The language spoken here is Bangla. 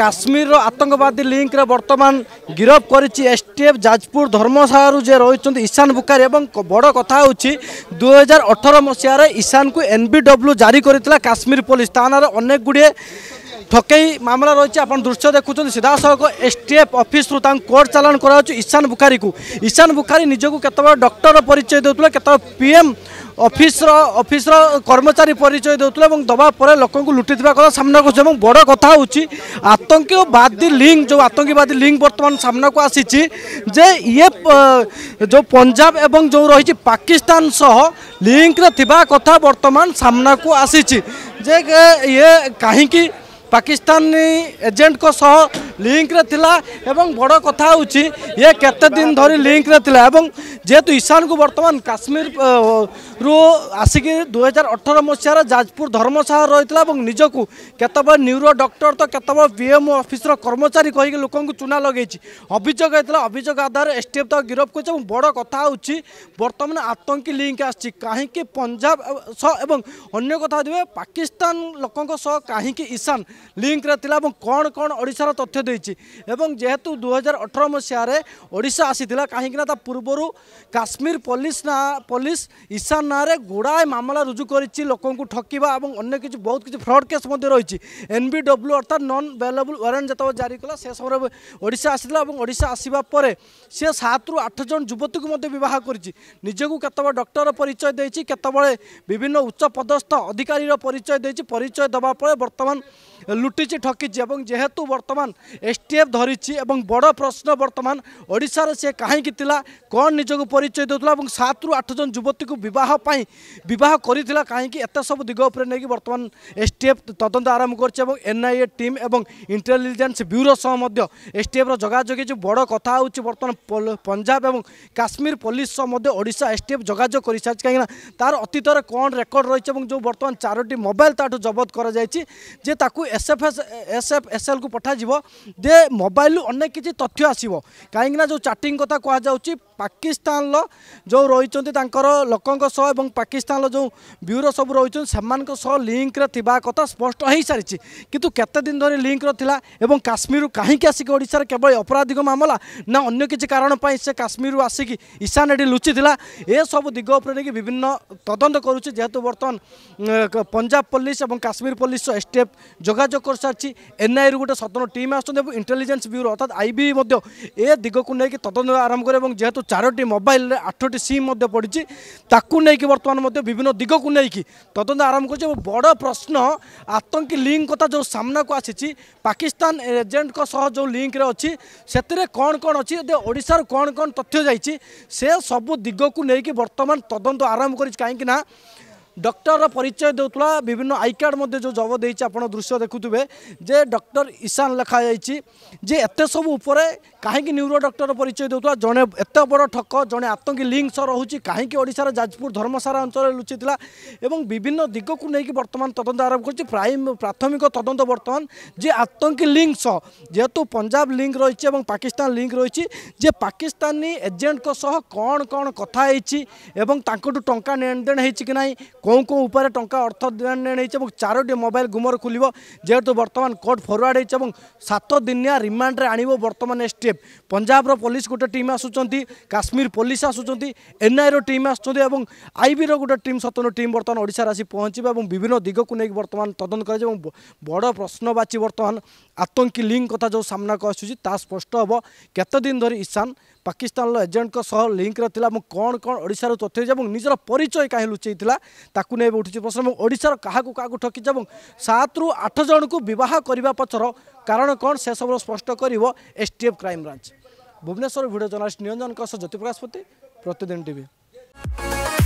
কাশ্মীর আতঙ্কবাদী লিঙ্কর বর্তমান গিরফ করেছি এসটিএফ যাজপুর ধর্মশালার যে রয়েছেন ঈশান বুকারি এবং বড় কথা হচ্ছে দু হাজার অঠর মশার ঈশানু এনবিডব্লু জারি করেছিল কাশ্মীর পুলিশ তা না অনেক গুড়িয়ে ঠকেই মামলা রয়েছে আপনার দৃশ্য দেখুছেন সিধাসলখ এসটিএফ অফিস তা কোর্ট চালাণ করা হচ্ছে ঈশান বুখারীকে ঈশান বুখারি নিজকে কতবার ডক্টর পরিচয় দেওয়া কতবার পিএম অফিসর অফিসর কর্মচারী পরিচয় দেওয়া এবং দেওয়া পরে লোক লুটি কথা সামনা করছে এবং বড় কথা হচ্ছে আতঙ্কবাদী লিঙ্ক যে আতঙ্কবাদী লিঙ্ক বর্তমান সামনা কু আসিছি যে ইয়ে যে পঞ্জাব এবং যে রয়েছে পাকিস্তান সহ লিঙ্করে থাকা কথা বর্তমান সামনা কু আসিছি যে ইয়ে কাহিকি পাকিস্তানী এজেন্ট সহ लिङ्ग्रे एवं बड कथा ये दिन धरी जेहेतु ईशान को बर्तमान काश्मीर रु आसिक दुई हजार अठर मसार जाजपुर और निजक केत न्यूरो डक्टर तो केत पिएमओ अफिस कर्मचारी कर्मचारी लोक चुना लगे अभोग अभोग आधार एस टिएफ त गिरफे बड कथा बर्तमान आतङ्की लिङ्क आसि काहीँक पन्जा सह ए अन्य कथा पाकिस्तान लोक ईशान काहीँक कौन कौन ओडार तथ्य দিয়েছি এবং যেহেতু দু হাজার অঠর মশায় ওড়শা আসিলা কিনা তা পূর্বর কাশ্মীর পুলিশ না পুলিশ ইশান নাঁরে গুড়ায় মামলা রুজু করেছি লোক ঠকিবা এবং অন্য কিছু বহু কিছু ফ্রড কেস রয়েছে এনবিডব্লু অর্থাৎ নন ভেলেবল ওয়ারেন্ট যেত জারি কলা সে সময় ওড়শা আসিলা এবং ওড়শা আসবা পরে সে সাত রু আঠ জন যুবতী বিবাহ করেছি নিজকে কেতবে ডক্টর পরিচয় দিয়েছি কেতবে বিভিন্ন উচ্চ পদস্থ অধিকারীর পরিচয় দিয়েছি পরিচয় দেওয়া পরে বর্তমান লুটিছি ঠকিছি এবং যেহেতু বর্তমান এসটিএফ ধরিছি এবং বড় প্রশ্ন বর্তমান ওড়িশার সে কাহিকি লা কণ নিজক পরিচয় দেওয়া এবং সাত রু আট জন যুবতী বহ বহ করে কাহিকি এত সব দিগ উপরে নিয়ে বর্তমান এসটিএফ তদন্ত আরম্ভ করছে এবং এনআইএ টিম এবং ইন্টেলিজেন্স ব্যুরো সহ এসটিএফর যোগাযোগী হয়েছে বড় কথা হচ্ছে বর্তমান পঞ্জাব এবং কাশ্মীর পুলিশ সহ ওড়শা এসটিএফ যোগাযোগ করে সারিছে কিনা তার অতীতের কণ রেকর্ড রয়েছে এবং যে বর্তমান চারোটি মোবাইল তাঠু জবত করা যাই যে তাকে S S S F F S L को पठा जे मोबाइल अनेक किसी तथ्य आसव कहीं जो चाटिंग कथा कहु ପାକିସ୍ତାନର ଯେଉଁ ରହିଛନ୍ତି ତାଙ୍କର ଲୋକଙ୍କ ସହ ଏବଂ ପାକିସ୍ତାନର ଯେଉଁ ବ୍ୟୁରୋ ସବୁ ରହିଛନ୍ତି ସେମାନଙ୍କ ସହ ଲିଙ୍କରେ ଥିବା କଥା ସ୍ପଷ୍ଟ ହୋଇସାରିଛି କିନ୍ତୁ କେତେ ଦିନ ଧରି ଲିଙ୍କର ଥିଲା ଏବଂ କାଶ୍ମୀରରୁ କାହିଁକି ଆସିକି ଓଡ଼ିଶାରେ କେବଳ ଅପରାଧିକ ମାମଲା ନା ଅନ୍ୟ କିଛି କାରଣ ପାଇଁ ସେ କାଶ୍ମୀରରୁ ଆସିକି ଇଶାନ ଏଠି ଲୁଚିଥିଲା ଏସବୁ ଦିଗ ଉପରେ ନେଇକି ବିଭିନ୍ନ ତଦନ୍ତ କରୁଛି ଯେହେତୁ ବର୍ତ୍ତମାନ ପଞ୍ଜାବ ପୋଲିସ ଏବଂ କାଶ୍ମୀର ପୋଲିସ ସହ ଏସ୍ଟିଏଫ୍ ଯୋଗାଯୋଗ କରିସାରିଛି ଏନ୍ଆଇରୁ ଗୋଟେ ସ୍ୱତନ୍ତ୍ର ଟିମ୍ ଆସୁଛନ୍ତି ଏବଂ ଇଣ୍ଟେଲିଜେନ୍ସ ବ୍ୟୁରୋ ଅର୍ଥାତ୍ ଆଇବି ମଧ୍ୟ ଏ ଦିଗକୁ ନେଇକି ତଦନ୍ତ ଆରମ୍ଭ କରିବ ଏବଂ ଯେହେତୁ চারোটি মোবাইল আঠটি সিম মধ্যে পড়িছে তাকে নিয়ে বর্তমান মধ্যে বিভিন্ন দিগক নিয়ে তদন্ত আরম্ভ করছে এবং বড় প্রশ্ন আতঙ্কী লিঙ্ক কথা যে সামনাকু আসিছি পাকিস্তান এজেন্ট যে লিঙ্করে অছি সেতরে কণ কণ অছি ওড়িশার কণ কণ তথ্য যাই সে সবু দিগক নিয়ে বর্তমান তদন্ত আরম্ভ করেছে কিনা ডক্টর পরিচয় দেওয়া বিভিন্ন আই কার্ড মধ্যে যে জব দিয়েছে আপনার দৃশ্য দেখুবে যে ডক্টর ইশান লেখা যাই যে এত সব উপরে কাহিকি নিউরো ডক্টর পরিচয় দেওয়া জনে এত বড় ঠক জনে আতঙ্কি লিঙ্ক সহ রয়েছে কাহিকি ওড়শার যাজপুর ধর্মশালা অঞ্চলে লুচি এবং বিভিন্ন দিগকু নিয়ে বর্তমান তদন্ত আরম্ভ করছে প্রাইম প্রাথমিক তদন্ত বর্তমান যে আতঙ্কি লিঙ্ক সহ যেহেতু পঞ্জাব লিঙ্ক রয়েছে এবং পাকিস্তান লিঙ্ক রয়েছে যে পাকিস্তানী এজেন্ট কথা হয়েছি এবং তাঁকু টঙ্কা নেণদেণ হয়েছে কি না কেউ কেউ উপায়ে টঙ্কা অর্থ দেণ হয়েছে এবং চারোটি মোবাইল গুমর খুলব যেহেতু বর্তমান কোর্ট ফরওয়ার্ড হয়েছে এবং সাত দিনিয়া রিমান্ডে আনব বর্তমান স্টেপ পঞ্জাবর পুলিশ গোটে টিম আসুচার কাশ্মীর পুলিশ আসুচার এনআইর টিম আসুচার এবং আইবির গোটে টিম সতন টিম বর্তমান ওড়শার আসি পৌঁছবে এবং বিভিন্ন দিগক নেই বর্তমান তদন্ত করা এবং বড় প্রশ্নবাচী বর্তমান আতঙ্কী লিঙ্ক কথা যে সামনাকে আসুচি তা স্পষ্ট হব কতদিন ধরে ইশান ପାକିସ୍ତାନର ଏଜେଣ୍ଟଙ୍କ ସହ ଲିଙ୍କର ଥିଲା ଏବଂ କ'ଣ କ'ଣ ଓଡ଼ିଶାରୁ ତଥ୍ୟ ହେଇଛି ଏବଂ ନିଜର ପରିଚୟ କାହିଁ ଲୁଚେଇଥିଲା ତାକୁ ନେଇ ଉଠିଛି ପ୍ରଶ୍ନ ଏବଂ ଓଡ଼ିଶାର କାହାକୁ କାହାକୁ ଠକିଛି ଏବଂ ସାତରୁ ଆଠ ଜଣଙ୍କୁ ବିବାହ କରିବା ପଛର କାରଣ କ'ଣ ସେସବୁର ସ୍ପଷ୍ଟ କରିବ S T F crime branch Bhubaneswar video journalist ନିରଞ୍ଜନଙ୍କ ସହ ଜ୍ୟୋତିପ୍ରକାଶ ପତି ପ୍ରତିଦିନ ଟିଭି